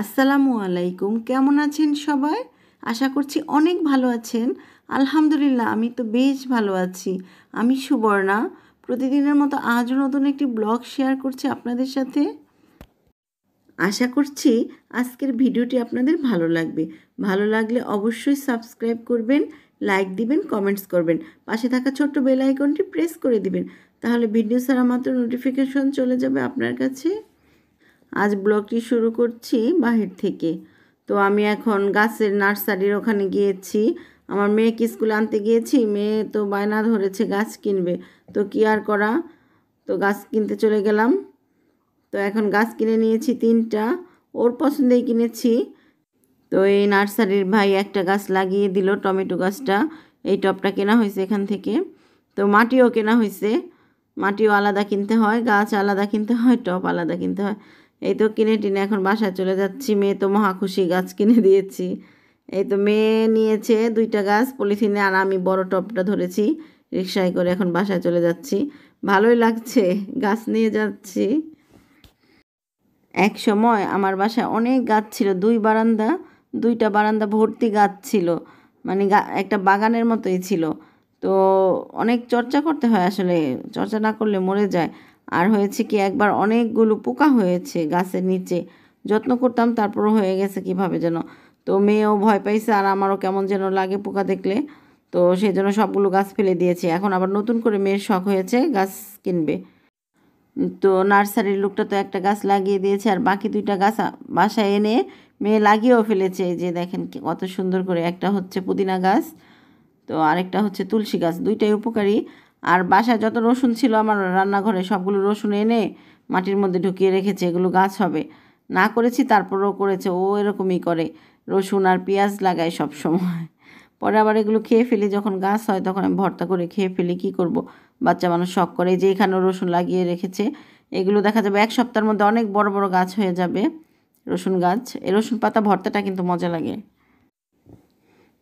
আসসালামু আলাইকুম কেমন আছেন সবাই আশা করছি অনেক ভালো আছেন আলহামদুলিল্লাহ আমি তো বেশ ভালো আছি আমি সুবর্ণা প্রতিদিনের মতো আজও নতুন একটি ব্লগ শেয়ার করছি আপনাদের সাথে আশা করছি আজকের ভিডিওটি আপনাদের ভালো লাগবে ভালো লাগলে অবশ্যই সাবস্ক্রাইব করবেন লাইক দিবেন কমেন্টস করবেন পাশে থাকা ছোট্ট বেল আইকনটি প্রেস করে দিবেন তাহলে ভিডিও ছাড়া মাত্র নোটিফিকেশন চলে যাবে আপনার কাছে আজ ব্লগটি শুরু করছি বাহির থেকে তো আমি এখন গাছের নার্সারির ওখানে গিয়েছি আমার মেয়েকে স্কুলে আনতে গিয়েছি মেয়ে তো বায়না ধরেছে গাছ কিনবে তো কি আর করা তো গাছ কিনতে চলে গেলাম তো এখন গাছ কিনে নিয়েছি তিনটা ওর পছন্দেই কিনেছি তো এই নার্সারির ভাই একটা গাছ লাগিয়ে দিল টমেটো গাছটা এই টপটা কেনা হয়েছে এখান থেকে তো মাটিও কেনা হয়েছে মাটিও আলাদা কিনতে হয় গাছ আলাদা কিনতে হয় টপ আলাদা কিনতে হয় এই তো কিনে টিনে এখন বাসায় চলে যাচ্ছি মেয়ে তো মহাখুশি গাছ কিনে দিয়েছি এই তো মেয়ে নিয়েছে দুইটা গাছ পলিথিনে আর আমি বড় টপটা ধরেছি রিক্সায় করে এখন বাসায় চলে যাচ্ছি ভালোই লাগছে গাছ নিয়ে যাচ্ছি এক সময় আমার বাসায় অনেক গাছ ছিল দুই বারান্দা দুইটা বারান্দা ভর্তি গাছ ছিল মানে একটা বাগানের মতোই ছিল তো অনেক চর্চা করতে হয় আসলে চর্চা না করলে মরে যায় আর হয়েছে কি একবার অনেকগুলো পোকা হয়েছে গাছের নিচে যত্ন করতাম তারপরও হয়ে গেছে কিভাবে যেন তো মেয়েও ভয় পাইছে আর আমারও কেমন যেন লাগে পোকা দেখলে তো সেই জন্য সবগুলো গাছ ফেলে দিয়েছে এখন আবার নতুন করে মেয়ের শখ হয়েছে গাছ কিনবে তো নার্সারির লোকটা তো একটা গাছ লাগিয়ে দিয়েছে আর বাকি দুইটা গাছ বাসায় এনে মেয়ে লাগিয়েও ফেলেছে যে দেখেন কত সুন্দর করে একটা হচ্ছে পুদিনা গাছ তো আরেকটা হচ্ছে তুলসী গাছ দুইটাই উপকারী আর বাসায় যত রসুন ছিল আমার রান্নাঘরে সবগুলো রসুন এনে মাটির মধ্যে ঢুকিয়ে রেখেছে এগুলো গাছ হবে না করেছি তারপরও করেছে ও এরকমই করে রসুন আর পেঁয়াজ লাগায় সব সময় পরে আবার এগুলো খেয়ে ফেলি যখন গাছ হয় তখন আমি ভর্তা করে খেয়ে ফেলি কি করব। বাচ্চা মানুষ শখ করে যে এখানেও রসুন লাগিয়ে রেখেছে এগুলো দেখা যাবে এক সপ্তাহের মধ্যে অনেক বড় বড় গাছ হয়ে যাবে রসুন গাছ এই রসুন পাতা ভর্তাটা কিন্তু মজা লাগে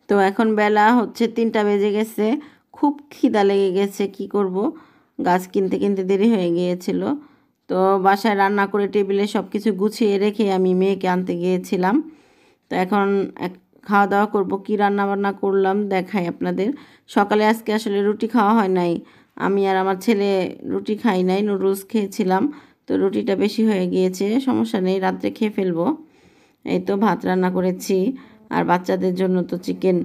তো এখন বেলা হচ্ছে তিনটা বেজে গেছে খুব খিদা লেগে গেছে কি করব গাছ কিনতে কিনতে দেরি হয়ে গিয়েছিল তো বাসায় রান্না করে টেবিলে সব কিছু গুছিয়ে রেখে আমি মেয়েকে আনতে গিয়েছিলাম তো এখন এক খাওয়া দাওয়া করব কি রান্না বান্না করলাম দেখাই আপনাদের সকালে আজকে আসলে রুটি খাওয়া হয় নাই আমি আর আমার ছেলে রুটি খাই নাই নুডলস খেয়েছিলাম তো রুটিটা বেশি হয়ে গিয়েছে সমস্যা নেই রাত্রে খেয়ে ফেলবো এই তো ভাত রান্না করেছি আর বাচ্চাদের জন্য তো চিকেন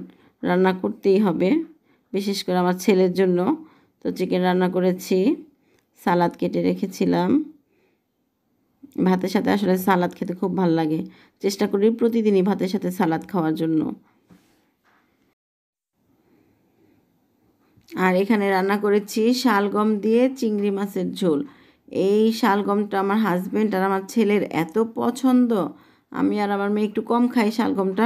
রান্না করতেই হবে বিশেষ করে আমার ছেলের জন্য তো চিকেন রান্না করেছি সালাদ কেটে রেখেছিলাম ভাতের সাথে আসলে সালাদ খেতে খুব ভাল লাগে চেষ্টা করি প্রতিদিনই ভাতের সাথে সালাদ খাওয়ার জন্য আর এখানে রান্না করেছি শালগম দিয়ে চিংড়ি মাছের ঝোল এই শালগমটা আমার হাজব্যান্ড আর আমার ছেলের এত পছন্দ আমি আর আমার মেয়ে একটু কম খাই শালগমটা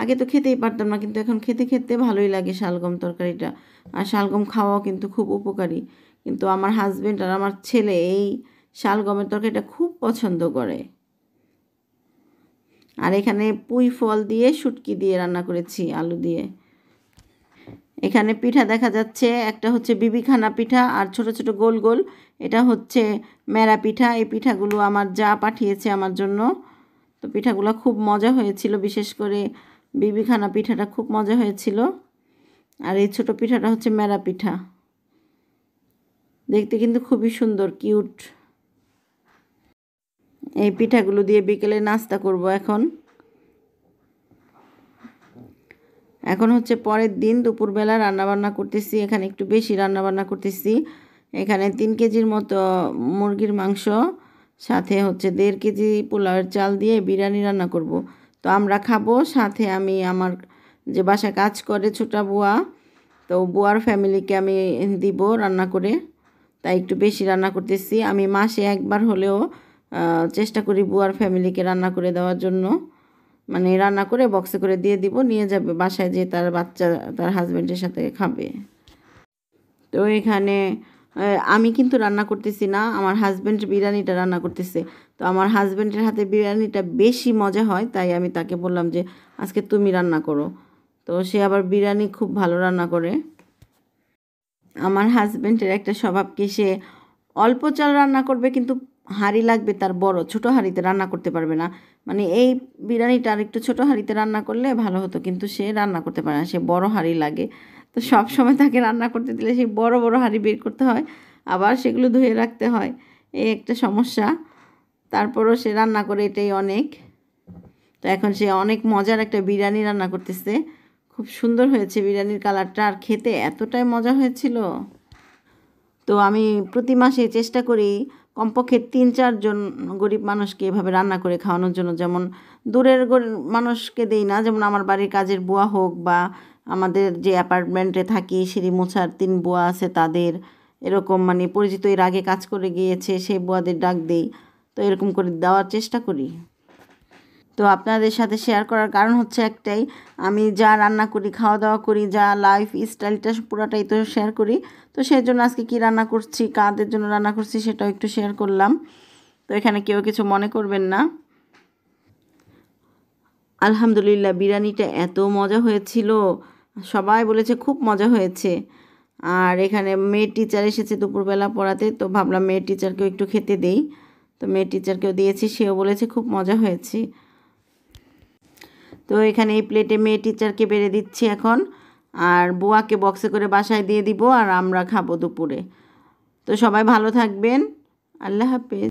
আগে তো খেতেই পারতাম না কিন্তু এখন খেতে খেতে ভালোই লাগে শালগম তরকারিটা আর শালগম খাওয়াও কিন্তু খুব উপকারী কিন্তু আমার হাজব্যান্ড আর আমার ছেলে এই শালগমের তরকারিটা খুব পছন্দ করে আর এখানে পুঁই ফল দিয়ে শুটকি দিয়ে রান্না করেছি আলু দিয়ে এখানে পিঠা দেখা যাচ্ছে একটা হচ্ছে বিবিখানা পিঠা আর ছোট ছোট গোল গোল এটা হচ্ছে মেরা পিঠা এই পিঠাগুলো আমার যা পাঠিয়েছে আমার জন্য তো পিঠাগুলো খুব মজা হয়েছিল বিশেষ করে বিবিখানা পিঠাটা খুব মজা হয়েছিল আর এই ছোট পিঠাটা হচ্ছে মেরা পিঠা দেখতে কিন্তু খুবই সুন্দর কিউট এই পিঠাগুলো দিয়ে বিকেলে নাস্তা করব এখন এখন হচ্ছে পরের দিন দুপুরবেলা রান্নাবান্না করতেছি এখানে একটু বেশি রান্নাবান্না করতেছি এখানে তিন কেজির মতো মুরগির মাংস সাথে হচ্ছে দেড় কেজি পোলাওয়ের চাল দিয়ে বিরিয়ানি রান্না করব। তো আমরা খাবো সাথে আমি আমার যে বাসা কাজ করে ছোটা বুয়া তো বুয়ার ফ্যামিলিকে আমি দিব রান্না করে তাই একটু বেশি রান্না করতেছি আমি মাসে একবার হলেও চেষ্টা করি বুয়ার ফ্যামিলিকে রান্না করে দেওয়ার জন্য মানে রান্না করে বক্সে করে দিয়ে দিব নিয়ে যাবে বাসায় যে তার বাচ্চা তার হাজব্যান্ডের সাথে খাবে তো এখানে আমি কিন্তু রান্না করতেছি না আমার হাজব্যান্ড বিরিয়ানিটা রান্না করতেছে তো আমার হাজব্যান্ডের হাতে বিরিয়ানিটা বেশি মজা হয় তাই আমি তাকে বললাম যে আজকে তুমি রান্না করো তো সে আবার বিরিয়ানি খুব ভালো রান্না করে আমার হাজব্যান্ডের একটা স্বভাব কি সে অল্প চাল রান্না করবে কিন্তু হাঁড়ি লাগবে তার বড় ছোট হাঁড়িতে রান্না করতে পারবে না মানে এই বিরিয়ানিটা আর একটু ছোটো হাঁড়িতে রান্না করলে ভালো হতো কিন্তু সে রান্না করতে পারে না সে বড় হাঁড়ি লাগে তো সব সময় তাকে রান্না করতে দিলে সেই বড় বড় হাঁড়ি বের করতে হয় আবার সেগুলো ধুয়ে রাখতে হয় এই একটা সমস্যা তারপরও সে রান্না করে এটাই অনেক তো এখন সে অনেক মজার একটা বিরিয়ানি রান্না করতেছে খুব সুন্দর হয়েছে বিরিয়ানির কালারটা আর খেতে এতটাই মজা হয়েছিল তো আমি প্রতি মাসে চেষ্টা করি কমপক্ষে তিন চারজন গরিব মানুষকে এভাবে রান্না করে খাওয়ানোর জন্য যেমন দূরের মানুষকে দেই না যেমন আমার বাড়ির কাজের বুয়া হোক বা আমাদের যে অ্যাপার্টমেন্টে থাকি সিঁড়ি মোছার তিন বুয়া আছে তাদের এরকম মানে পরিচিত এর আগে কাজ করে গিয়েছে সেই বুয়াদের ডাক দেই তো এরকম করে দেওয়ার চেষ্টা করি তো আপনাদের সাথে শেয়ার করার কারণ হচ্ছে একটাই আমি যা রান্না করি খাওয়া দাওয়া করি যা লাইফ স্টাইলটা পুরাটাই তো শেয়ার করি তো সেই জন্য আজকে কি রান্না করছি কাদের জন্য রান্না করছি সেটাও একটু শেয়ার করলাম তো এখানে কেউ কিছু মনে করবেন না আলহামদুলিল্লাহ বিরিয়ানিটা এত মজা হয়েছিল সবাই বলেছে খুব মজা হয়েছে আর এখানে মেয়ের টিচার এসেছে দুপুরবেলা পড়াতে তো ভাবলাম মেয়ের টিচারকেও একটু খেতে দেই তো মেয়ের টিচারকেও দিয়েছি সেও বলেছে খুব মজা হয়েছে তো এখানে এই প্লেটে মেয়ে টিচারকে বেড়ে দিচ্ছি এখন আর বুয়াকে বক্সে করে বাসায় দিয়ে দিব আর আমরা খাবো দুপুরে তো সবাই ভালো থাকবেন আল্লাহ হাফেজ